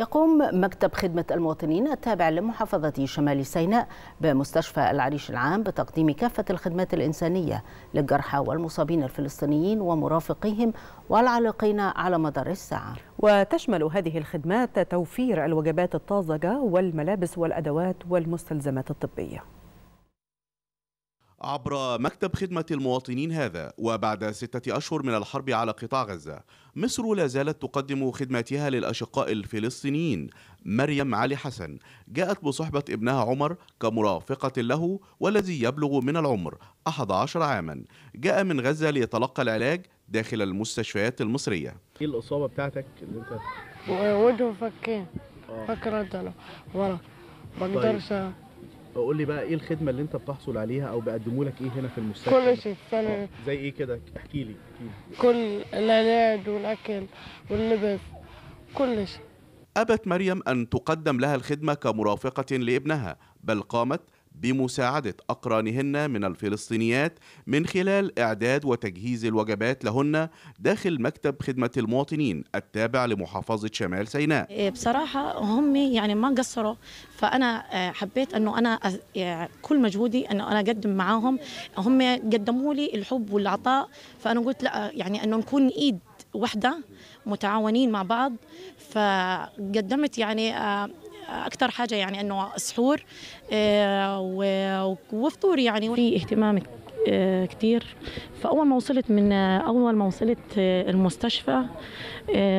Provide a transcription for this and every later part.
يقوم مكتب خدمة المواطنين التابع لمحافظة شمال سيناء بمستشفى العريش العام بتقديم كافة الخدمات الإنسانية للجرحى والمصابين الفلسطينيين ومرافقيهم والعالقين على مدار الساعة وتشمل هذه الخدمات توفير الوجبات الطازجة والملابس والأدوات والمستلزمات الطبية عبر مكتب خدمة المواطنين هذا وبعد ستة أشهر من الحرب على قطاع غزة مصر لا زالت تقدم خدماتها للأشقاء الفلسطينيين مريم علي حسن جاءت بصحبة ابنها عمر كمرافقة له والذي يبلغ من العمر 11 عاما جاء من غزة ليتلقى العلاج داخل المستشفيات المصرية ايه الإصابة بتاعتك اللي انت وجهه فكين فكرة رجله ورا ما قول لي بقى ايه الخدمه اللي انت بتحصل عليها او بيقدموا لك ايه هنا في المستشفى كل شيء انا اه، زي ايه كده احكي لي كل العلاج والاكل واللبس كل شيء ابت مريم ان تقدم لها الخدمه كمرافقه لابنها بل قامت بمساعدة أقرانهن من الفلسطينيات من خلال إعداد وتجهيز الوجبات لهن داخل مكتب خدمة المواطنين التابع لمحافظة شمال سيناء إيه، بصراحة هم يعني ما قصروا فأنا آه، حبيت أنه أنا آه، يعني كل مجهودي أنه أنا أقدم معاهم هم قدموا لي الحب والعطاء فأنا قلت لا آه، يعني أنه نكون إيد وحدة متعاونين مع بعض فقدمت يعني اكثر حاجه يعني انه سحور آه، وفطور يعني في اهتمام آه، كتير فاول ما وصلت من آه، اول ما وصلت المستشفى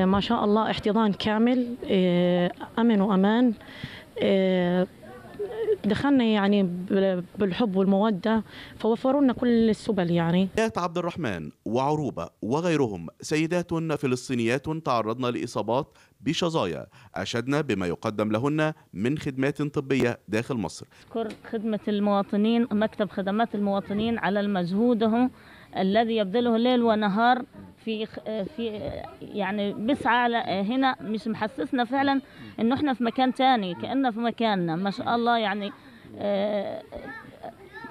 ما شاء الله احتضان كامل امن وامان دخلنا يعني بالحب والمودة فوفروا لنا كل السبل يعني آيات عبد الرحمن وعروبة وغيرهم سيدات فلسطينيات تعرضن لإصابات بشظايا أشدنا بما يقدم لهن من خدمات طبية داخل مصر أذكر خدمة المواطنين مكتب خدمات المواطنين على المجهودهم الذي يبذله ليل ونهار في في يعني بسعى هنا مش محسسنا فعلا انه احنا في مكان تاني كأننا في مكاننا ما شاء الله يعني آه،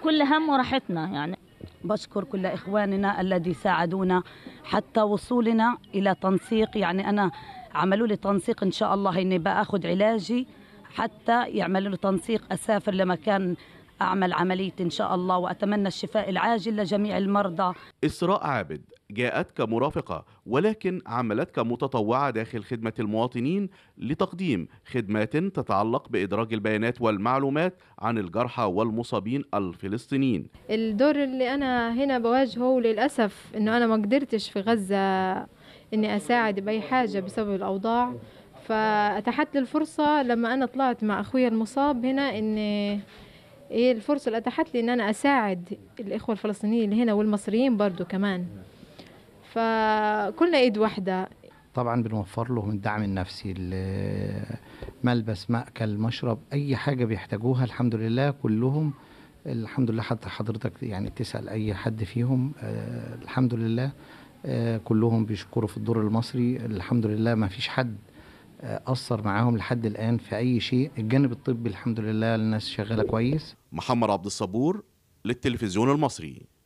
كل هم وراحتنا يعني بشكر كل إخواننا الذي ساعدونا حتى وصولنا إلى تنسيق يعني أنا عملوا لي تنسيق إن شاء الله إني بأخذ علاجي حتى يعملوا لي تنسيق أسافر لمكان أعمل عملية إن شاء الله وأتمنى الشفاء العاجل لجميع المرضى إسراء عابد جاءت كمرافقة ولكن عملت كمتطوعة داخل خدمة المواطنين لتقديم خدمات تتعلق بإدراج البيانات والمعلومات عن الجرحى والمصابين الفلسطينيين الدور اللي أنا هنا بواجهه للأسف أنه أنا ما قدرتش في غزة أني أساعد بأي حاجة بسبب الأوضاع فأتاحت لي الفرصة لما أنا طلعت مع أخوي المصاب هنا أني ايه الفرصه اللي اتاحت لي ان انا اساعد الاخوه الفلسطينيين اللي هنا والمصريين برضو كمان فكلنا ايد واحده طبعا بنوفر لهم الدعم النفسي ملبس مأكل مشرب اي حاجه بيحتاجوها الحمد لله كلهم الحمد لله حتى حضرتك يعني تسال اي حد فيهم آه الحمد لله آه كلهم بيشكروا في الدور المصري الحمد لله ما فيش حد آه اثر معاهم لحد الان في اي شيء الجانب الطبي الحمد لله الناس شغاله كويس محمد عبد الصبور للتلفزيون المصري